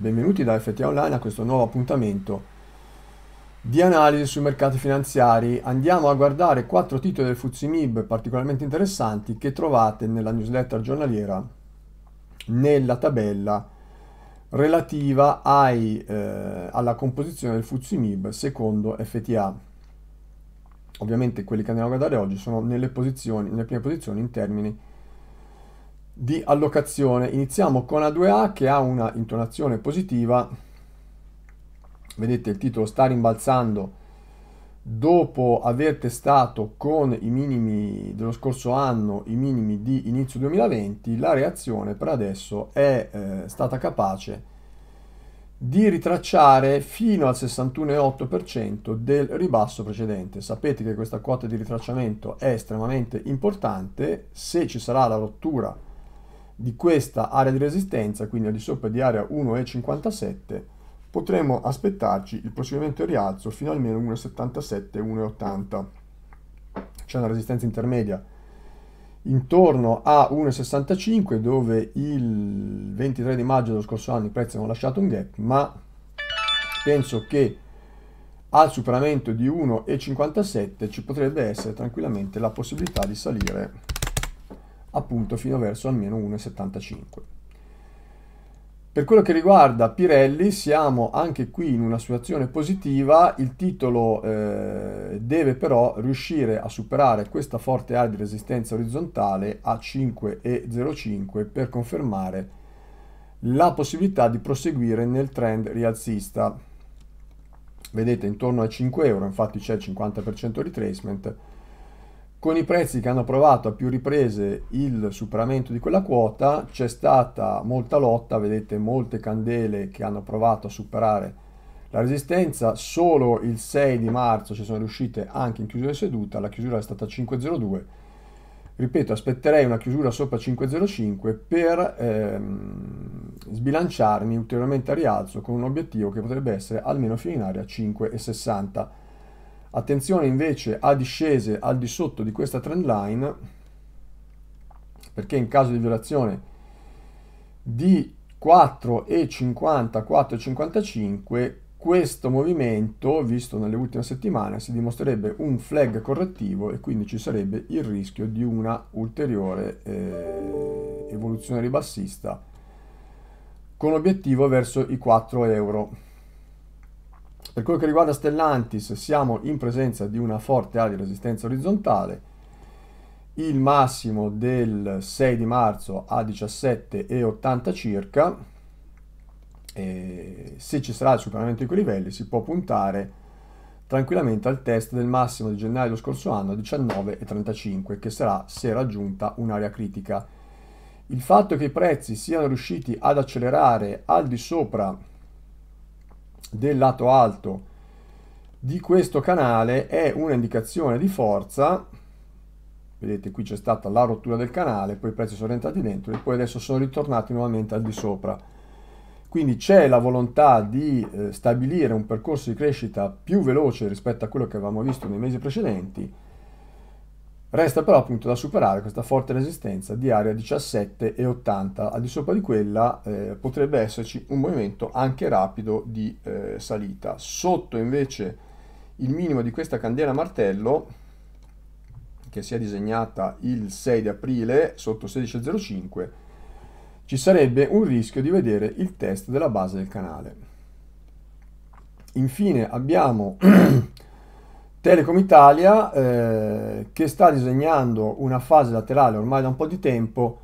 Benvenuti da FTA Online a questo nuovo appuntamento di analisi sui mercati finanziari. Andiamo a guardare quattro titoli del FTSE particolarmente interessanti che trovate nella newsletter giornaliera nella tabella relativa ai, eh, alla composizione del FTSE secondo FTA. Ovviamente quelli che andiamo a guardare oggi sono nelle, posizioni, nelle prime posizioni in termini di di allocazione. Iniziamo con A2A che ha una intonazione positiva. Vedete il titolo sta rimbalzando dopo aver testato con i minimi dello scorso anno, i minimi di inizio 2020, la reazione per adesso è eh, stata capace di ritracciare fino al 61,8% del ribasso precedente. Sapete che questa quota di ritracciamento è estremamente importante, se ci sarà la rottura di questa area di resistenza, quindi al di sopra di area 1,57, potremo aspettarci il proseguimento in rialzo fino almeno 1,77-1,80. C'è una resistenza intermedia intorno a 1,65 dove il 23 di maggio dello scorso anno i prezzi hanno lasciato un gap, ma penso che al superamento di 1,57 ci potrebbe essere tranquillamente la possibilità di salire appunto fino verso almeno 1,75. Per quello che riguarda Pirelli siamo anche qui in una situazione positiva, il titolo eh, deve però riuscire a superare questa forte area di resistenza orizzontale a 5,05 per confermare la possibilità di proseguire nel trend rialzista. Vedete intorno ai 5 euro, infatti c'è il 50% retracement, con i prezzi che hanno provato a più riprese il superamento di quella quota, c'è stata molta lotta, vedete molte candele che hanno provato a superare la resistenza, solo il 6 di marzo ci sono riuscite anche in chiusura di seduta, la chiusura è stata 502 ripeto, aspetterei una chiusura sopra 5,05 per ehm, sbilanciarmi ulteriormente a rialzo con un obiettivo che potrebbe essere almeno fino in area 5,60. Attenzione invece a discese al di sotto di questa trend line perché in caso di violazione di 4,50, 4,55 questo movimento, visto nelle ultime settimane, si dimostrerebbe un flag correttivo e quindi ci sarebbe il rischio di una ulteriore eh, evoluzione ribassista con obiettivo verso i 4 euro. Per quel che riguarda Stellantis siamo in presenza di una forte area di resistenza orizzontale, il massimo del 6 di marzo a 17,80 circa, e se ci sarà il superamento di quei livelli si può puntare tranquillamente al test del massimo di gennaio dello scorso anno a 19,35 che sarà se raggiunta un'area critica. Il fatto che i prezzi siano riusciti ad accelerare al di sopra del lato alto di questo canale è un'indicazione di forza vedete qui c'è stata la rottura del canale poi i prezzi sono entrati dentro e poi adesso sono ritornati nuovamente al di sopra quindi c'è la volontà di eh, stabilire un percorso di crescita più veloce rispetto a quello che avevamo visto nei mesi precedenti Resta però appunto da superare questa forte resistenza di area 17 e 80, al di sopra di quella eh, potrebbe esserci un movimento anche rapido di eh, salita. Sotto invece il minimo di questa candela martello, che si è disegnata il 6 di aprile sotto 16.05, ci sarebbe un rischio di vedere il test della base del canale. Infine abbiamo Telecom Italia eh, che sta disegnando una fase laterale ormai da un po' di tempo,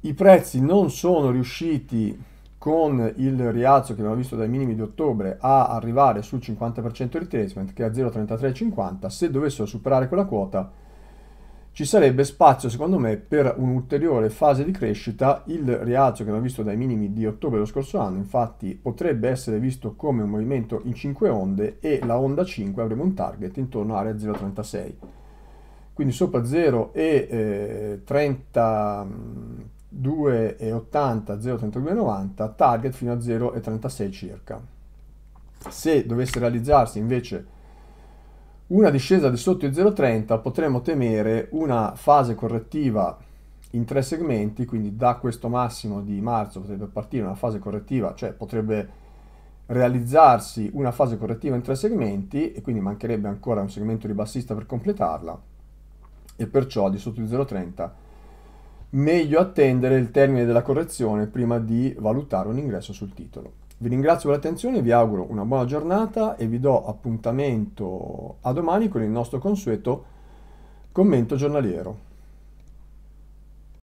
i prezzi non sono riusciti con il rialzo che abbiamo visto dai minimi di ottobre a arrivare sul 50% retracement che è a 0,3350, se dovessero superare quella quota ci sarebbe spazio secondo me per un'ulteriore fase di crescita, il rialzo che abbiamo visto dai minimi di ottobre dello scorso anno infatti potrebbe essere visto come un movimento in 5 onde e la onda 5 avremo un target intorno all'area 0,36 quindi sopra 0,32,80, eh, 0,32,90 target fino a 0,36 circa se dovesse realizzarsi invece una discesa di sotto i 0,30 potremmo temere una fase correttiva in tre segmenti, quindi da questo massimo di marzo potrebbe partire una fase correttiva, cioè potrebbe realizzarsi una fase correttiva in tre segmenti e quindi mancherebbe ancora un segmento ribassista per completarla e perciò di sotto i 0,30 meglio attendere il termine della correzione prima di valutare un ingresso sul titolo. Vi ringrazio per l'attenzione, vi auguro una buona giornata e vi do appuntamento a domani con il nostro consueto commento giornaliero.